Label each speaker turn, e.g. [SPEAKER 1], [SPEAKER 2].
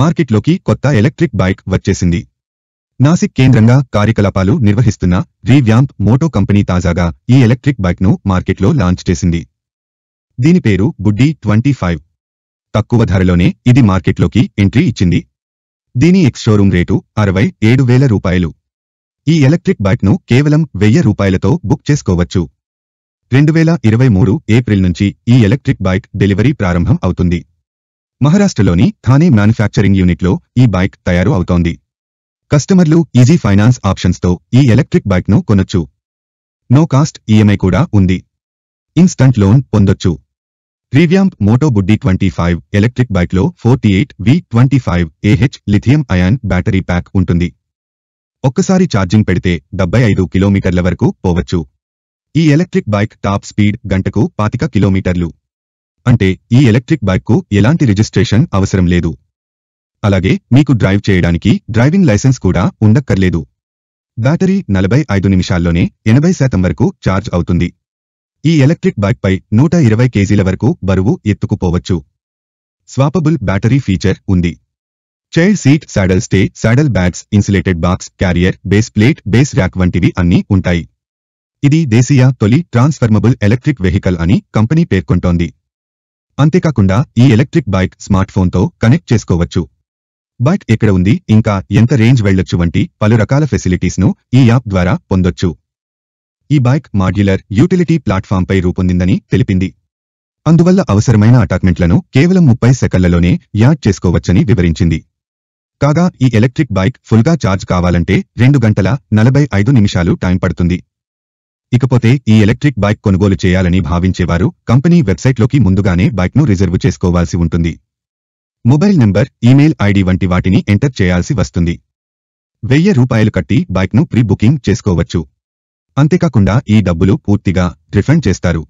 [SPEAKER 1] మార్కెట్లోకి కొత్త electric bike వచ్చేసింది నాసిక్ కేంద్రంగా కార్యకలాపాలు నిర్వహిస్తున్న రీవ్యాంప్ మోటో కంపెనీ తాజాగా ఈ ఎలక్ట్రిక్ బైక్ను మార్కెట్లో లాంచ్ చేసింది దీని పేరు బుడ్డి ట్వంటీ ఫైవ్ తక్కువ ధరలోనే ఇది మార్కెట్లోకి ఎంట్రీ ఇచ్చింది దీని ఎక్స్ షోరూం రేటు అరవై ఏడు వేల రూపాయలు ఈ ఎలక్ట్రిక్ బైక్ను కేవలం వెయ్యి రూపాయలతో బుక్ చేసుకోవచ్చు రెండు వేల ఇరవై మూడు ఏప్రిల్ నుంచి ఈ ఎలక్ట్రిక్ బైక్ డెలివరీ ప్రారంభం అవుతుంది మహారాష్ట్రలోని థానే మ్యానుఫ్యాక్చరింగ్ యూనిట్లో ఈ బైక్ తయారు అవుతోంది కస్టమర్లు ఈజీ ఫైనాన్స్ ఆప్షన్స్తో ఈ ఎలక్ట్రిక్ బైక్ను కొనొచ్చు నో కాస్ట్ ఈఎంఐ కూడా ఉంది ఇన్స్టంట్ లోన్ పొందొచ్చు revamp moto buddy twenty five electric బైక్లో forty eight V twenty five AH lithium ion battery pack ఉంటుంది ఒక్కసారి ఛార్జింగ్ పెడితే డెబ్బై ఐదు కిలోమీటర్ల వరకు పోవచ్చు ఈ ఎలక్ట్రిక్ బైక్ టాప్ స్పీడ్ గంటకు పాతిక కిలోమీటర్లు అంటే ఈ ఎలక్ట్రిక్ బైక్కు ఎలాంటి రిజిస్ట్రేషన్ అవసరం లేదు అలాగే మీకు డ్రైవ్ చేయడానికి డ్రైవింగ్ లైసెన్స్ కూడా ఉండక్కర్లేదు బ్యాటరీ నలభై ఐదు నిమిషాల్లోనే ఎనభై శాతం వరకు ఛార్జ్ అవుతుంది ఈ ఎలక్ట్రిక్ బైక్పై నూట ఇరవై కేజీల వరకు బరువు ఎత్తుకుపోవచ్చు స్వాపబుల్ బ్యాటరీ ఫీచర్ ఉంది chair seat saddle stay saddle bags insulated box carrier base plate base rack వంటివి అన్నీ ఉంటాయి ఇది దేశీయ తొలి ట్రాన్స్ఫర్మబుల్ ఎలక్ట్రిక్ వెహికల్ అని కంపెనీ పేర్కొంటోంది అంతేకాకుండా ఈ ఎలక్ట్రిక్ బైక్ స్మార్ట్ ఫోన్తో కనెక్ట్ చేసుకోవచ్చు బైక్ ఎక్కడ ఉంది ఇంకా ఎంత రేంజ్ వెళ్లొచ్చు వంటి పలు రకాల ఫెసిలిటీస్ను ఈ యాప్ ద్వారా పొందొచ్చు ఈ బైక్ మాడ్యులర్ యూటిలిటీ ప్లాట్ఫామ్పై రూపొందిందని తెలిపింది అందువల్ల అవసరమైన అటాచ్మెంట్లను కేవలం ముప్పై సెకండ్లలోనే యాడ్ చేసుకోవచ్చని వివరించింది కాగా ఈ ఎలక్ట్రిక్ బైక్ ఫుల్గా ఛార్జ్ కావాలంటే రెండు గంటల నలభై ఐదు నిమిషాలు టైం పడుతుంది ఇకపోతే ఈ ఎలక్ట్రిక్ బైక్ కొనుగోలు చేయాలని భావించేవారు కంపెనీ వెబ్సైట్లోకి ముందుగానే బైక్ను రిజర్వ్ చేసుకోవాల్సి ఉంటుంది మొబైల్ నంబర్ ఈమెయిల్ ఐడి వంటి వాటిని ఎంటర్ చేయాల్సి వస్తుంది వెయ్యి రూపాయలు కట్టి బైక్ను ప్రీ బుకింగ్ చేసుకోవచ్చు అంతేకాకుండా ఈ డబ్బులు పూర్తిగా రిఫండ్ చేస్తారు